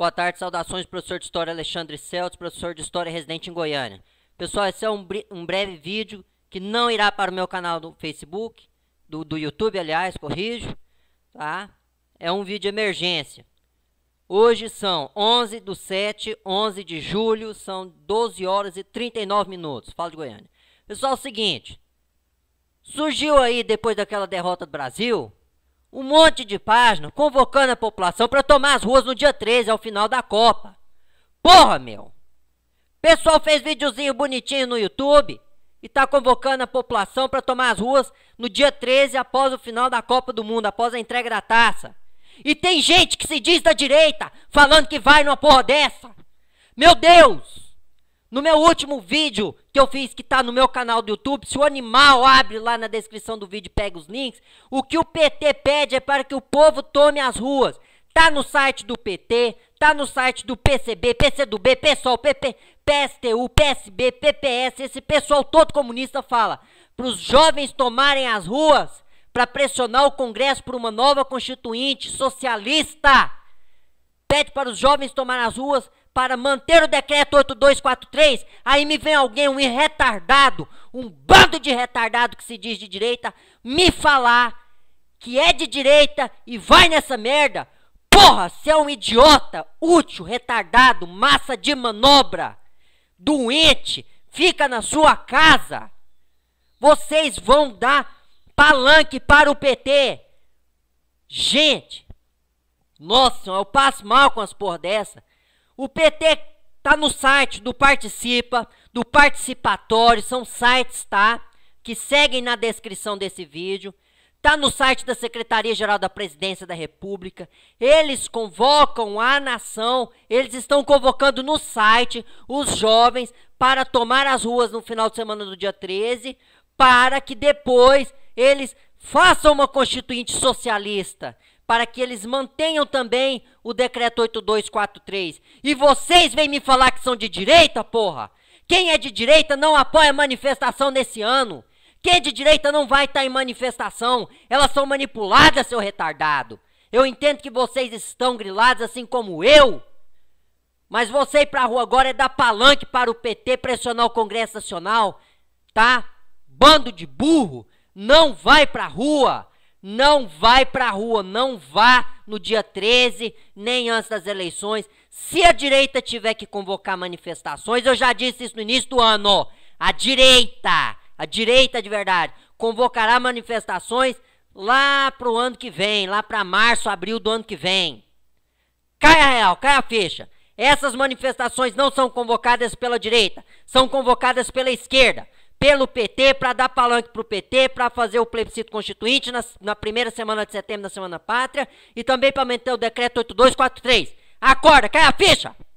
Boa tarde, saudações, professor de História Alexandre Celtes, professor de História residente em Goiânia. Pessoal, esse é um, um breve vídeo que não irá para o meu canal do Facebook, do, do YouTube, aliás, corrijo, tá? É um vídeo de emergência. Hoje são 11 do 7, 11 de julho, são 12 horas e 39 minutos. Fala de Goiânia. Pessoal, é o seguinte, surgiu aí depois daquela derrota do Brasil, um monte de página convocando a população para tomar as ruas no dia 13, ao final da Copa. Porra, meu! Pessoal fez videozinho bonitinho no YouTube e tá convocando a população para tomar as ruas no dia 13 após o final da Copa do Mundo, após a entrega da taça. E tem gente que se diz da direita falando que vai numa porra dessa. Meu Deus! No meu último vídeo que eu fiz, que está no meu canal do YouTube, se o animal abre lá na descrição do vídeo e pega os links, o que o PT pede é para que o povo tome as ruas. Tá no site do PT, tá no site do PCB, PCdoB, PSOL, PP, PSTU, PSB, PPS, esse pessoal todo comunista fala para os jovens tomarem as ruas para pressionar o Congresso por uma nova constituinte socialista. Pede para os jovens tomar as ruas para manter o decreto 8243, aí me vem alguém, um retardado, um bando de retardado que se diz de direita, me falar que é de direita e vai nessa merda. Porra, você é um idiota, útil, retardado, massa de manobra, doente, fica na sua casa. Vocês vão dar palanque para o PT. Gente, nossa, eu passo mal com as porra dessa. O PT tá no site do Participa, do Participatório, são sites, tá? Que seguem na descrição desse vídeo. Tá no site da Secretaria-Geral da Presidência da República. Eles convocam a nação, eles estão convocando no site os jovens para tomar as ruas no final de semana do dia 13, para que depois eles façam uma constituinte socialista para que eles mantenham também o decreto 8243. E vocês vêm me falar que são de direita, porra? Quem é de direita não apoia manifestação nesse ano. Quem é de direita não vai estar tá em manifestação. Elas são manipuladas, seu retardado. Eu entendo que vocês estão grilados assim como eu. Mas você ir pra rua agora é dar palanque para o PT pressionar o Congresso Nacional, tá? Bando de burro, não vai pra rua. Não vai para a rua, não vá no dia 13, nem antes das eleições. Se a direita tiver que convocar manifestações, eu já disse isso no início do ano, a direita, a direita de verdade, convocará manifestações lá para o ano que vem, lá para março, abril do ano que vem. Cai a real, cai a ficha. Essas manifestações não são convocadas pela direita, são convocadas pela esquerda pelo PT, para dar palanque para o PT, para fazer o plebiscito constituinte na, na, primeira semana de setembro, na Semana Pátria, e também para aumentar o decreto 8243. Acorda, cai a ficha!